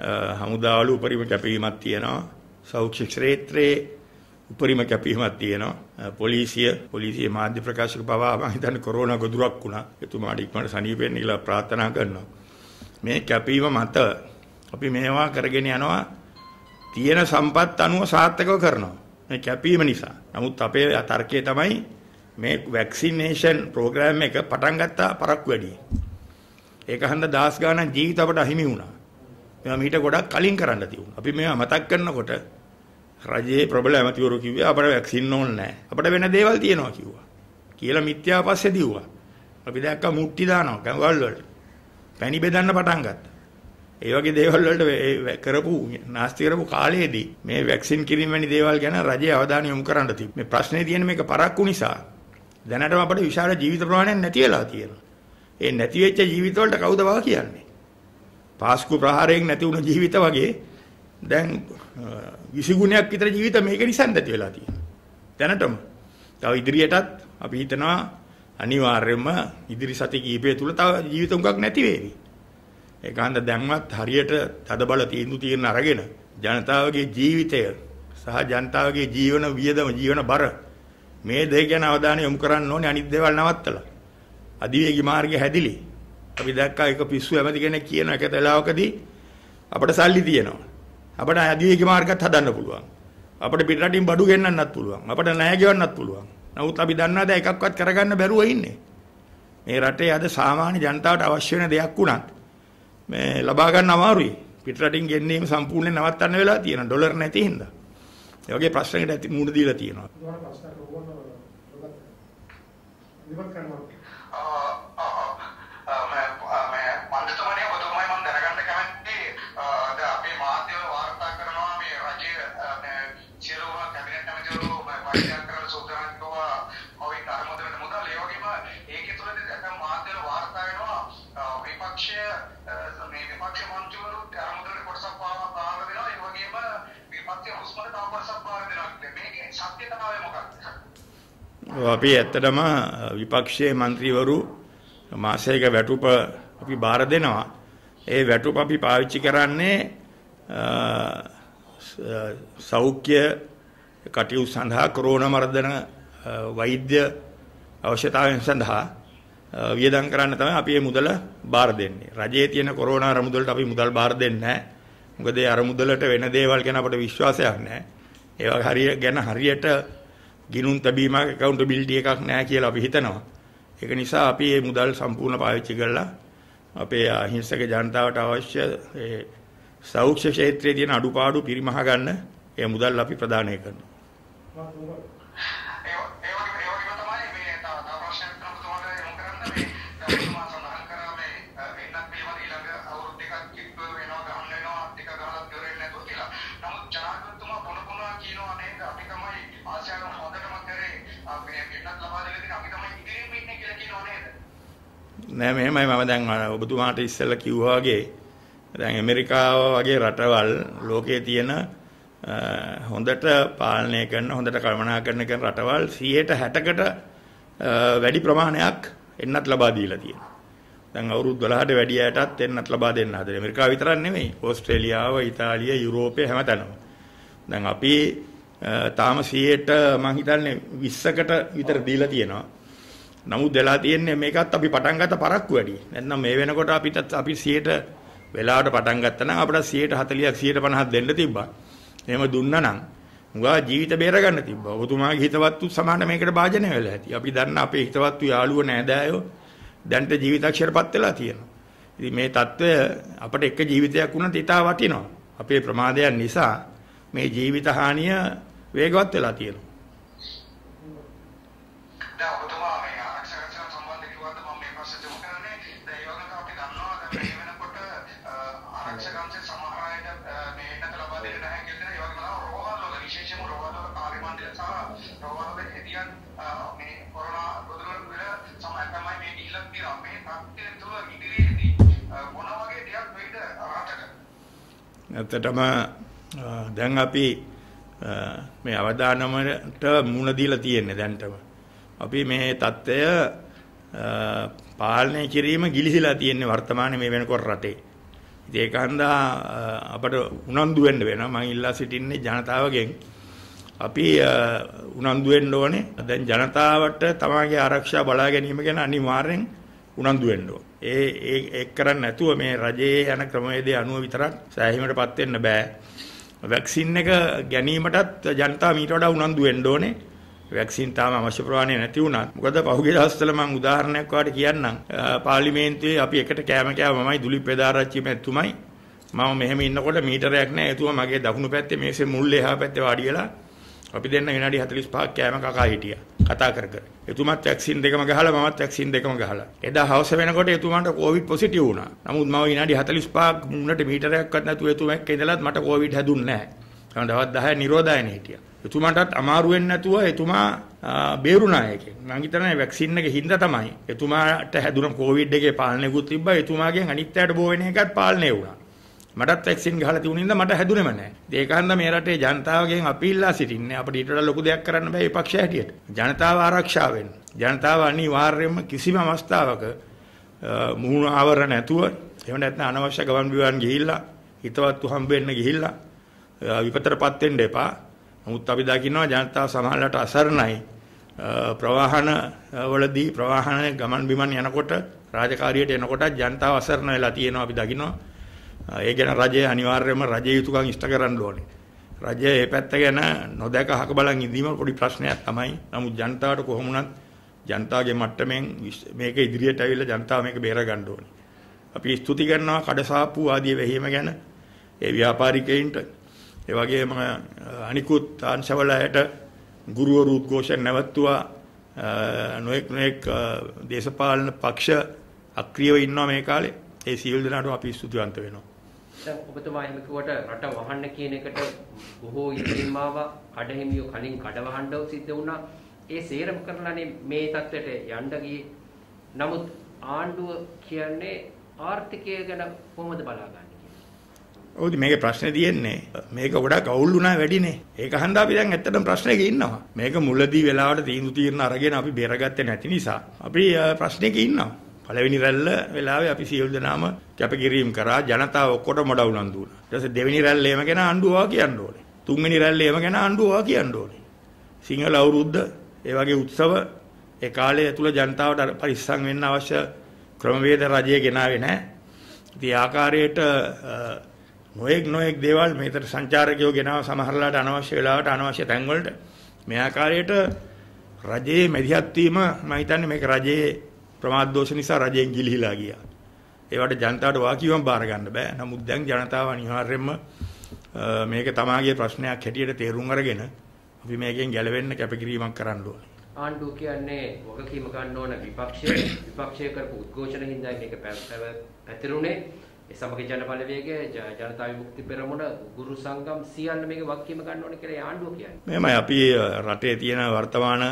හමුදාවල උපරිම කැපවීමක් තියෙනවා. සෞඛ්‍ය ක්ෂේත්‍රයේ උපරිම කැපීමක් තියෙනවා. පොලිසිය, පොලිසිය මාධ්‍ය ප්‍රකාශක පවා මම හිතන්නේ කොරෝනා ගොදුරක් වුණා. එතුමාට ඉක්මනට සනීප වෙන්න කියලා ප්‍රාර්ථනා කරනවා. මේ කැපීම මත අපි මේවා කරගෙන යනවා තියෙන සම්පත් අනුව සාර්ථකව කරනවා. මේ කැපීම නිසා. නමුත් අපේ තර්කය තමයි මේ වැක්සිනේෂන් ප්‍රෝග්‍රෑම් එක පටන් ගත්තා පරක්කු වැඩි. ඒක හන්ද දාස් ගාණක් ජීවිත අපට අහිමි වුණා. මේවා මීට ගොඩක් කලින් කරන්න තිබුණා. අපි මේවා මතක් කරනකොට රජයේ ප්‍රබල ඇමතිවරු කිව්වේ අපට වැක්සින් ඕනේ නැහැ. අපට වෙන දේවල් තියෙනවා කිව්වා. කියලා මිත්‍යා පස්සේ දිව්වා. අපි දැක්කා මුට්ටි දානවා ගඟවල් වලට. පැණි බෙදන්න පටන් ගත්තා. ඒ වගේ දේවල් වලට කරපු නාස්ති කරපු කාලයේදී මේ වැක්සින් කිරීම වැනි දේවල් ගැන රජයේ අවධානය යොමු කරන්න තිබ්බ. මේ ප්‍රශ්නේ තියෙන මේක පරක්කු නිසා දැනටම අපිට විශාල ජීවිත ප්‍රමාණයක් නැති වෙලා තියෙනවා. ඒ නැති වෙච්ච ජීවිතවලට කවුද වා කියන්නේ? පාස්කු ප්‍රහාරයෙන් නැති වුණු ජීවිත වගේ දැන් 20 ගුණයක් විතර ජීවිත මේක නිසා නැති වෙලා තියෙනවා. දැනටම. තව ඉදිරියටත් අපි හිතනවා අනිවාර්යයෙන්ම ඉදිරි සති කීපය තුල තව ජීවිත උඟක් නැති වෙවි. ඒකාන්ත දැන්වත් හරියට තදබල තීන්දුව తీරන අරගෙන ජනතාවගේ ජීවිතය සහ ජනතාවගේ ජීවන වියදම ජීවන බර මේ දෙය ගැන අවධානය යොමු කරන්න ඕනේ අනිත් දේවල් නවත්තලා. අධිවේගී මාර්ගය හැදිලි. අපි දැක්කා එක පිස්සු හැමති කෙනෙක් කියන එක දලාවකදී අපිට සල්ලි තියෙනවා. අපිට අධිවේගී මාර්ගත් හදන්න පුළුවන්. අපිට පිටරටින් බඩු ගෙන්නන්නත් පුළුවන්. අපිට ණය ගෙවන්නත් පුළුවන්. නමුත් අපි දන්නවද එකක්වත් කරගන්න බැරුව ඉන්නේ. මේ රටේ අද සාමාන්‍ය ජනතාවට අවශ්‍ය වෙන දෙයක් උනත් මේ ලබා ගන්න අමාරුයි. පිටරටින් ගෙන්නීම සම්පූර්ණයෙන් නවත්තන්න වෙලා තියෙනවා. ඩොලර් නැති හින්දා. ඒ වගේ ප්‍රශ්නකට මුහුණ දීලා තියෙනවා. Eh, මේ විපක්ෂ මන්ත්‍රීවරුත් හැමදෙරේ කොටසක් පාවා වෙනවා ඒ වගේම විපක්ෂ හුස්මට තව කොටසක් පාවා දෙනවා මේකේ සත්‍යතාවය මොකක්ද අපි ඇත්තටම විපක්ෂයේ මන්ත්‍රීවරු මාසයක වැටුප අපි බාර දෙනවා ඒ වැටුප අපි පාවිච්චි කරන්නේ සෞඛ්‍ය කටයුතු සඳහා කොරෝනා මර්ධන වෛද්‍ය අවශ්‍යතාවයන් සඳහා වියදම් කරන්න තමයි අපි මේ මුදල බාර දෙන්නේ. රජයේ තියෙන කොරෝනා අරමුදලට අපි මුදල් බාර දෙන්නේ නැහැ. මොකද ඒ අරමුදලට වෙන දේවල් ගැන අපට විශ්වාසයක් නැහැ. ඒවා හරිය ගැන හරියට ගිනුම් තැබීමක් accountability එකක් නැහැ කියලා අපි හිතනවා. ඒක නිසා අපි මේ මුදල් සම්පූර්ණ පාවිච්චි කරලා අපේ අහිංසක ජනතාවට අවශ්‍ය ඒ සෞඛ්‍ය ක්ෂේත්‍රයේ තියෙන අඩුපාඩු පිරිමහ ගන්න ඒ මුදල් අපි ප්‍රදානය කරනවා. නෑ මෙහෙමයි මම දැන් ඔබතුමාට ඉස්සෙල්ලා කිව්වා වගේ දැන් ඇමරිකාව වගේ රටවල් ලෝකයේ තියෙන හොඳට පාලනය කරන හොඳට කළමනාකරණය කරන රටවල් 160කට වැඩි ප්‍රමාණයක් එන්නත් ලබා දීලා තියෙනවා. දැන් අවුරුදු 12ට වැඩි අයටත් එන්නත් ලබා දෙන්න හදලා. ඇමරිකාව විතරක් නෙමෙයි. ඕස්ට්‍රේලියාව, ඉතාලිය, යුරෝපය හැමතැනම. දැන් අපි තාම 100ට මම හිතන්නේ 20කට විතර දීලා තියෙනවා. නමුත් වෙලා තියෙන්නේ මේකත් අපි පටන් ගත්ත පරක්කු වැඩි. නැත්නම් මේ වෙනකොට අපිට අපි 100ට වෙලාවට පටන් ගත්තා නම් අපිට 140ක් 150ක් දෙන්න තිබ්බා. එහෙම දුන්නා නම් මුගා ජීවිත බේරගන්න තිබ්බා. ඔබතුමාගේ හිතවත්තු සමාන මේකට භාජනය වෙලා ඇති. අපි දන්න අපේ හිතවත්තු යාළුවෝ නෑදෑයෝ දැන්ට ජීවිතක්ෂරපත් වෙලා තියෙනවා. ඉතින් මේ తত্ত্বය අපිට එක ජීවිතයක් වුණත් ඉතා වටිනවා. අපේ ප්‍රමාදයන් නිසා මේ ජීවිත හානිය වේගවත් වෙලා තියෙනවා. දැන් ඔබතුමා ප්‍රශ්න යොමු කරන්නේ. දැන් ඒ වගේම අපි දන්නවා දැන් මේ වෙනකොට ආරක්ෂකංශේ සමහර අයට මේ එන්නත ලබා දෙන්නේ නැහැ කියලා. ඒ වගේම තමයි රෝහල් වල විශේෂයෙන්ම රෝහල් වල කාර්ය මණ්ඩල සහ රෝහල් වල හෙදියන් මේ කොරෝනා ගොදුරු වල සමහර තමයි මේ ගිහිලා තියෙනවා. මේ තත්ත්වය තුළ ඉදිරියේදී මොන වගේ දෙයක් වෙයිද රටට? ඇත්තටම දැන් අපි මේ අවදානමට මුණ දීලා තියෙන්නේ දැන්ටම. අපි මේ தත්ත්වය පාලනය කිරීම ගිලිහිලා තියෙන්නේ වර්තමානයේ මේ වෙනකොට රටේ. ඉතින් ඒක හන්දා අපට උනන්දු වෙන්න වෙනවා. මම ඉල්ලා සිටින්නේ ජනතාවගෙන් අපි උනන්දු වෙන්න ඕනේ. දැන් ජනතාවට තමගේ ආරක්ෂා බලා ගැනීම ගැන අනිවාර්යෙන් උනන්දු වෙන්න ඕන. ඒ ඒ ඒක කරන්නේ නැතුව මේ රජයේ යන ක්‍රමවේදය අනුව විතරක් සෑහීමටපත් වෙන්න බෑ. වැක්සින් එක ගැනීමටත් ජනතාව මීට වඩා උනන්දු වෙන්න ඕනේ. වැක්සින් තාම අවශ්‍ය ප්‍රමාණය නැති වුණා. මොකද පහුගිය දවස්වල මම උදාහරණයක් වාට කියන්නම්. පාර්ලිමේන්තුවේ අපි එකට කෑම කෑවමයි දුලිප් පෙදාරච්චි මැතිතුමයි මම මෙහෙම ඉන්නකොට මීටරයක් නැහැ. එතුමා මගේ දකුණු පැත්තේ මේසේ මුල් එහා පැත්තේ වාඩි වෙලා අපි දෙන්න විනාඩි 45ක් කෑම කකා හිටියා. කතා කර කර. එතුමාත් වැක්සින් දෙකම ගහලා මමත් වැක්සින් දෙකම ගහලා. එදා හවස වෙනකොට එතුමාට කොවිඩ් පොසිටිව් වුණා. නමුත් මම විනාඩි 45ක් මුන්නට මීටරයක්වත් නැතුව එතුමා එක්ක ඉඳලත් මට කොවිඩ් හැදුන්නේ නැහැ. මම දවස් 10 නිරෝධායනේ හිටියා. එතුමාටත් අමාරු වෙන්නේ නැතුව එතුමා බේරුණා එකෙන්. මම හිතන්නේ වැක්සින් එකේ හින්දා තමයි. එතුමාට හැදුන කොවිඩ් එකේ පාලනයකුත් තිබ්බා. එතුමාගෙන් අනිත් අයට බෝ වෙන එකත් පාලනය වුණා. මටත් වැක්සින් ගහලා තිබුණේ නැන්ද මට හැදුනේම නැහැ. ඒක හන්ද මේ රටේ ජනතාවගෙන් අපි ඉල්ලා සිටින්නේ අපිට ඊට වඩා ලොකු දෙයක් කරන්න බෑ මේ පක්ෂය හැටියට. ජනතාව ආරක්ෂා වෙන්න. ජනතාව අනිවාර්යයෙන්ම කිසිම අවස්ථාවක මුහුණ ආවර නැතුව එහෙම නැත්නම් අනවශ්‍ය ගමන් බිමන් ගිහිල්ලා හිතවත් උහම්බෙන්න ගිහිල්ලා විපතරපත් වෙන්න එපා. නමුත් අපි දකිනවා ජනතාව සමහරලාට අසරණයි. ප්‍රවාහන වලදී ප්‍රවාහන ගමන් බිමන් යනකොට රාජකාරියට එනකොට ජනතාව අසරණ වෙලා තියෙනවා අපි දකිනවා. ඒ ගැන රජය අනිවාර්යයෙන්ම රජයේ යුතුයකම් ඉෂ්ට කරන්න ඕනේ. රජය මේ පැත්ත ගැන නොදැක අහක බලන් ඉඳීම පොඩි ප්‍රශ්නයක් තමයි. නමුත් ජනතාවට කොහොමුණත් ජනතාවගේ මට්ටමින් මේක ඉදිරියට ඇවිල්ලා ජනතාව මේක බේර ගන්න ඕනේ. අපි ස්තුති කරනවා කඩසාප්පු ආදී වැහිම ගැන ඒ ව්‍යාපාරිකයින්ට ඒ වගේම අනිකුත් අංශවල ඇයට ගුරුවරු උද්ඝෝෂණ නැවතුවා නොඑක් නොඑක් දේශපාලන පක්ෂ අක්‍රියව ඉන්නවා මේ කාලේ. ඒ සියලු දෙනාටම අපි ස්තුතිවන්ත වෙනවා. දැන් ඔබතුමා එහෙම කිව්වට රට වහන්න කියන එකට බොහෝ ඉදිරියම ආවා. කඩහිමියෝ කලින් කඩ වහන්නව සිද්ධ වුණා. ඒ සේරම කරලානේ මේ தත්වෙට යන්න ගියේ. නමුත් ආණ්ඩුව කියන්නේ ආර්ථිකය ගැන කොහොමද බලාගන්නේ? ඔව්ද මේකේ ප්‍රශ්නේ තියෙන්නේ. මේක ගොඩක් අවුල් වුණා වැඩිනේ. ඒක හන්දා අපි දැන් ඇත්තටම ප්‍රශ්නෙක ඉන්නවා. මේක මුලදී වෙලාවට තීන්දුව తీරන අරගෙන අපි බේරගත්තේ නැති නිසා අපි ප්‍රශ්නෙක ඉන්නවා. පළවෙනි රැල්ල වෙලාවේ අපි සියලු දෙනාම කැපකිරීම කරා ජනතාව ඔක්කොටම ඩවුන් අඳුනා. ඊට පස්සේ දෙවෙනි රැල්ලේම ගැන අඬුවා කියන්න ඕනේ. තුන්වෙනි රැල්ලේම ගැන අඬුවා කියන්න ඕනේ. සිංහල අවුරුද්ද ඒ වගේ උත්සව ඒ කාලය ඇතුළ ජනතාවට පරිස්සම් වෙන්න අවශ්‍ය ක්‍රමවේද රජය ගෙනාවේ නැහැ. ඉතින් ආකාරයට නොඑක් නොඑක් දේවල් මේතර සංචාරකයෝ ගෙනාව සමහරලාට අනවශ්‍ය වෙලාවට අනවශ්‍ය තැන්වලට මේ ආකාරයට රජයේ මැදිහත් වීම මම හිතන්නේ මේක රජයේ ප්‍රමාද දෝෂ නිසා රජයෙන් ගිලිහිලා ගියා. ඒවට ජනතාවට වාකියුම් බාර ගන්න බෑ. නමුත් දැන් ජනතාව අනිවාර්යයෙන්ම මේක තමාගේ ප්‍රශ්නයක් හැටියට තේරුම් අරගෙන අපි මේකෙන් ගැලවෙන්න කැපකිරීමක් කරන්න ඕනේ. ආණ්ඩුව කියන්නේ වගකීම ගන්න ඕන විපක්ෂය විපක්ෂය කරපු උද්ඝෝෂණ හින්දා මේක පැතිරුණේ ඒ සමග ජනපලවේගයේ ජනතා විමුක්ති පෙරමුණ ගුරු සංගම් සියල්ල මේක වක්කීම ගන්න ඕනේ කියලා ආණ්ඩුව කියන්නේ. මෙහෙමයි අපි රටේ තියෙන වර්තමාන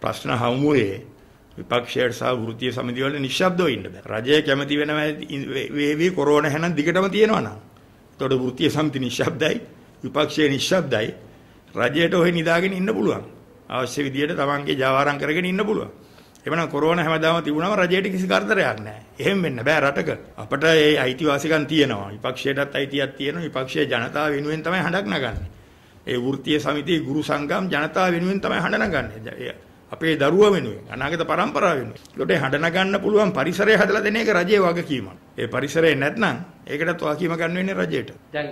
ප්‍රශ්න හමුවේ විපක්ෂයට සහ වෘත්තීය සමිතිය වල නිශ්ශබ්දව ඉන්න බෑ. රජය කැමති වෙන වේවි කොරෝනා හැනම් දිගටම තියෙනවා නං. එතකොට වෘත්තීය සමිති නිශ්ශබ්දයි විපක්ෂයේ නිශ්ශබ්දයි රජයට ඔහෙ නිදාගෙන ඉන්න පුළුවන්. අවශ්‍ය විදියට තමන්ගේ ජාවාරම් කරගෙන ඉන්න පුළුවන්. එමනම් කොරෝනා හැමදාම තිබුණම රජයට කිසි කරදරයක් නැහැ. එහෙම වෙන්න බෑ රටක. අපට ඒ අයිතිවාසිකම් තියෙනවා. විපක්ෂයටත් අයිතියක් තියෙනවා. විපක්ෂයේ ජනතාව වෙනුවෙන් තමයි හඬක් නගන්නේ. ඒ වෘත්තීය සමිතියේ ගුරු සංගම් ජනතාව වෙනුවෙන් තමයි හඬ නගන්නේ. අපේ දරුවා වෙනුවෙන් අනාගත පරම්පරාව වෙනුවෙන්. ඒකට හඬ නගන්න පුළුවන් පරිසරය හදලා දෙන එක රජයේ වගකීමක්. ඒ පරිසරය නැත්නම් ඒකටත් වගකීම ගන්න වෙන්නේ රජයට. දැන්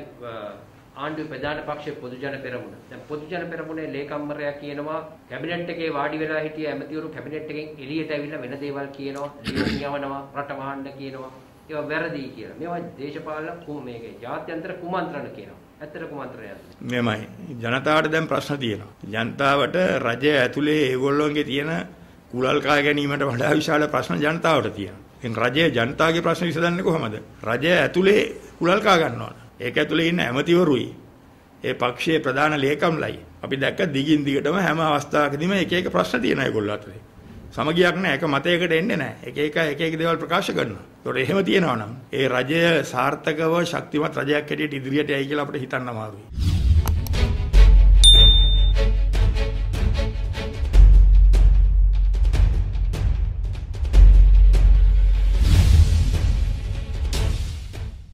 ආණ්ඩුවේ ප්‍රධාන පක්ෂයේ පොදුජන පෙරමුණ. දැන් පොදුජන පෙරමුණේ ලේකම්වරයා කියනවා කැබිනට් එකේ වාඩි වෙලා හිටිය ඇමතිවරු කැබිනට් එකෙන් එළියට ඇවිල්ලා වෙන දේවල් කියනවා, ලියුම් යවනවා, රට වහන්න කියනවා. ඒවා වැරදි කියලා. මේවා දේශපාලන කෝ මේකේ ජාත්‍යන්තර කුමන්ත්‍රණ කියනවා. ඇත්තට කුමන්ත්‍රණයක්. මෙමය. ජනතාවට දැන් ප්‍රශ්න තියෙනවා. ජනතාවට රජය ඇතුලේ ඒගොල්ලොන්ගේ තියෙන කුලල් කා ගැනීමට වඩා විශාල ප්‍රශ්න ජනතාවට තියෙනවා. එන් රජය ජනතාවගේ ප්‍රශ්න විසඳන්නේ කොහමද? රජය ඇතුලේ කුලල් කා ගන්නවද? ඒක ඇතුලේ ඉන්න ඇමතිවරුයි ඒ පක්ෂයේ ප්‍රධාන ලේකම්ලයි අපි දැක්ක දිගින් දිගටම හැම අවස්ථාවකදීම එක එක ප්‍රශ්න තියෙන අයගොල්ලෝ අතරේ. සමගියක් නැහැ. එක මතයකට එන්නේ නැහැ. එක එක එක එක දේවල් ප්‍රකාශ කරනවා. ඒතොර එහෙම තියෙනවා නම් ඒ රජය සාර්ථකව ශක්තිමත් රජයක් හැටියට ඉදිරියට යයි කියලා අපිට හිතන්න අමාරුයි.